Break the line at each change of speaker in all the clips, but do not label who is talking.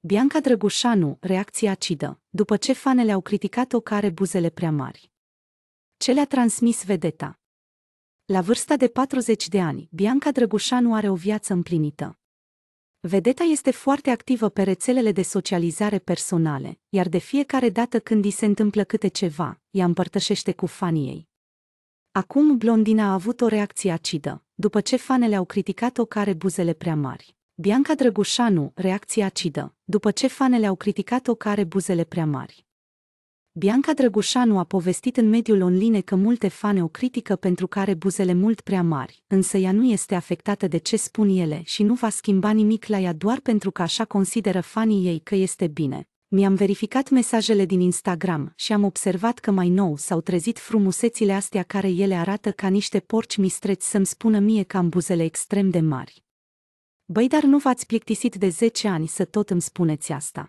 Bianca Drăgușanu, reacție acidă, după ce fanele au criticat-o că are buzele prea mari. Ce le-a transmis vedeta? La vârsta de 40 de ani, Bianca Drăgușanu are o viață împlinită. Vedeta este foarte activă pe rețelele de socializare personale, iar de fiecare dată când îi se întâmplă câte ceva, ea împărtășește cu fanii ei. Acum blondina a avut o reacție acidă, după ce fanele au criticat-o care buzele prea mari. Bianca Drăgușanu, reacție acidă, după ce fanele au criticat-o care buzele prea mari. Bianca Drăgușanu a povestit în mediul online că multe fane o critică pentru că are buzele mult prea mari, însă ea nu este afectată de ce spun ele și nu va schimba nimic la ea doar pentru că așa consideră fanii ei că este bine. Mi-am verificat mesajele din Instagram și am observat că mai nou s-au trezit frumusețile astea care ele arată ca niște porci mistreți să-mi spună mie că am buzele extrem de mari. Băi, dar nu v-ați plictisit de 10 ani să tot îmi spuneți asta.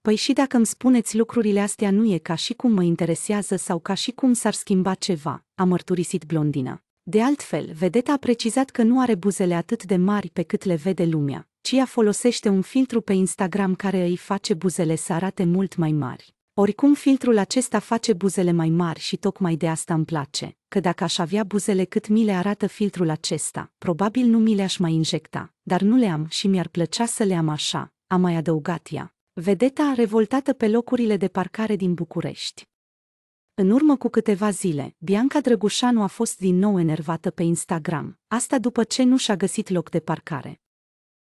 Păi și dacă îmi spuneți lucrurile astea nu e ca și cum mă interesează sau ca și cum s-ar schimba ceva, a mărturisit blondina. De altfel, vedeta a precizat că nu are buzele atât de mari pe cât le vede lumea, ci ea folosește un filtru pe Instagram care îi face buzele să arate mult mai mari. Oricum, filtrul acesta face buzele mai mari și tocmai de asta îmi place, că dacă aș avea buzele cât mi le arată filtrul acesta, probabil nu mi le-aș mai injecta, dar nu le am și mi-ar plăcea să le am așa, a mai adăugat ea. Vedeta revoltată pe locurile de parcare din București. În urmă cu câteva zile, Bianca Drăgușanu a fost din nou enervată pe Instagram, asta după ce nu și-a găsit loc de parcare.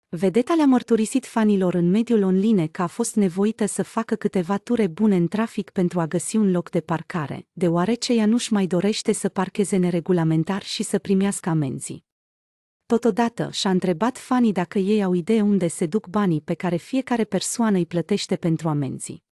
Vedeta le-a mărturisit fanilor în mediul online că a fost nevoită să facă câteva ture bune în trafic pentru a găsi un loc de parcare, deoarece ea nu-și mai dorește să parcheze neregulamentar și să primească amenzi. Totodată și-a întrebat fanii dacă ei au idee unde se duc banii pe care fiecare persoană îi plătește pentru amenzi.